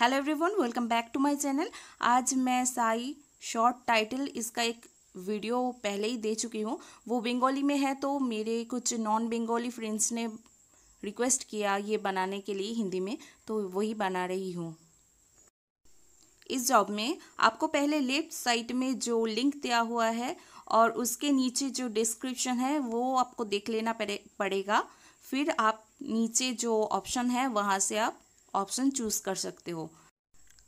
hello everyone welcome back to my channel आज मैं Sai short title इसका एक वीडियो पहले ही दे चुकी हूँ वो बंगाली में है तो मेरे कुछ नॉन बंगाली फ्रेंड्स ने रिक्वेस्ट किया ये बनाने के लिए हिंदी में तो वही बना रही हूँ इस जॉब में आपको पहले लेफ्ट साइड में जो लिंक दिया हुआ है और उसके नीचे जो डिस्क्रिप्शन है वो आपको देख लेना पड़े पड़ेगा फिर आप नीचे जो ऑप्शन है वहाँ से आप ऑप्शन चूज कर सकते हो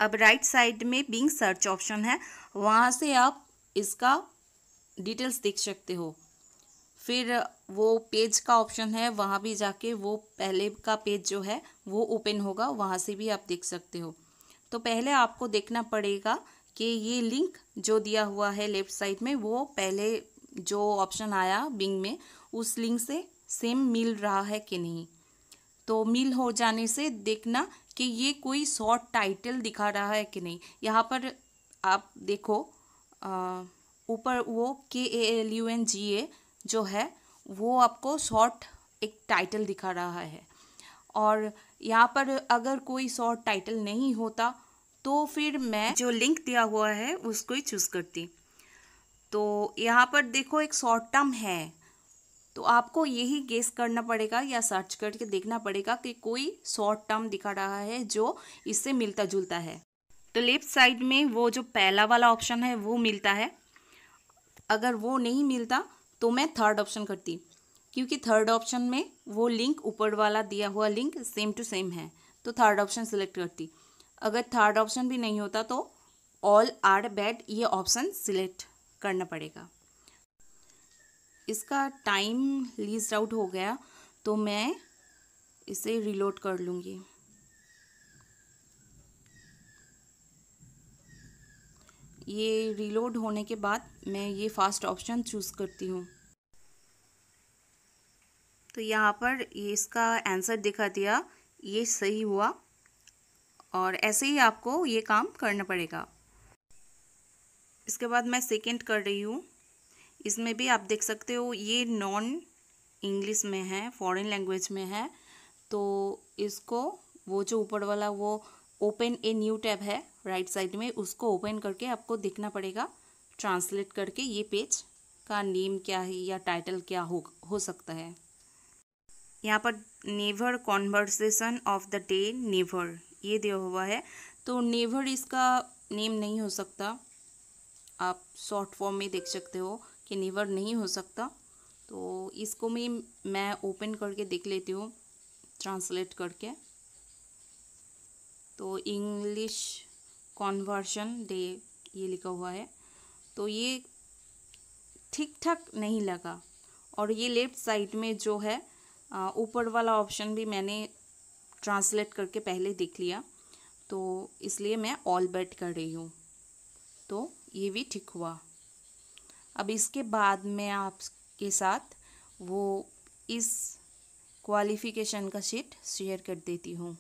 अब राइट साइड में बिंग सर्च ऑप्शन है वहाँ से आप इसका डिटेल्स देख सकते हो फिर वो पेज का ऑप्शन है वहाँ भी जाके वो पहले का पेज जो है वो ओपन होगा वहाँ से भी आप देख सकते हो तो पहले आपको देखना पड़ेगा कि ये लिंक जो दिया हुआ है लेफ़्ट साइड में वो पहले जो ऑप्शन आया बिंग में उस लिंक से सेम मिल रहा है कि नहीं तो मिल हो जाने से देखना कि ये कोई शॉर्ट टाइटल दिखा रहा है कि नहीं यहाँ पर आप देखो ऊपर वो K A L U N G A जो है वो आपको शॉर्ट एक टाइटल दिखा रहा है और यहाँ पर अगर कोई शॉर्ट टाइटल नहीं होता तो फिर मैं जो लिंक दिया हुआ है उसको ही चूज़ करती तो यहाँ पर देखो एक शॉर्ट टर्म है तो आपको यही गेस करना पड़ेगा या सर्च करके देखना पड़ेगा कि कोई शॉर्ट टर्म दिखा रहा है जो इससे मिलता जुलता है तो लेफ्ट साइड में वो जो पहला वाला ऑप्शन है वो मिलता है अगर वो नहीं मिलता तो मैं थर्ड ऑप्शन करती क्योंकि थर्ड ऑप्शन में वो लिंक ऊपर वाला दिया हुआ लिंक सेम टू सेम है तो थर्ड ऑप्शन सिलेक्ट करती अगर थर्ड ऑप्शन भी नहीं होता तो ऑल आर बैड ये ऑप्शन सिलेक्ट करना पड़ेगा इसका टाइम लीज आउट हो गया तो मैं इसे रिलोड कर लूँगी ये रिलोड होने के बाद मैं ये फास्ट ऑप्शन चूज़ करती हूँ तो यहाँ पर ये इसका आंसर दिखा दिया ये सही हुआ और ऐसे ही आपको ये काम करना पड़ेगा इसके बाद मैं सेकेंड कर रही हूँ इसमें भी आप देख सकते हो ये नॉन इंग्लिश में है फॉरेन लैंग्वेज में है तो इसको वो जो ऊपर वाला वो ओपन ए न्यू टैब है राइट साइड में उसको ओपन करके आपको देखना पड़ेगा ट्रांसलेट करके ये पेज का नेम क्या है या टाइटल क्या हो हो सकता है यहाँ पर never conversation of the day never ये दिया हुआ है तो नेवर इसका नेम नहीं हो सकता आप शॉर्ट फॉर्म में देख सकते हो कि निवर नहीं हो सकता तो इसको मैं मैं ओपन करके देख लेती हूँ ट्रांसलेट करके तो इंग्लिश कॉन्वर्शन डे ये लिखा हुआ है तो ये ठीक ठाक नहीं लगा और ये लेफ़्ट साइड में जो है ऊपर वाला ऑप्शन भी मैंने ट्रांसलेट करके पहले देख लिया तो इसलिए मैं ऑल बैट कर रही हूँ तो ये भी ठीक हुआ अब इसके बाद मैं आपके साथ वो इस क्वालिफ़िकेशन का शीट शेयर कर देती हूँ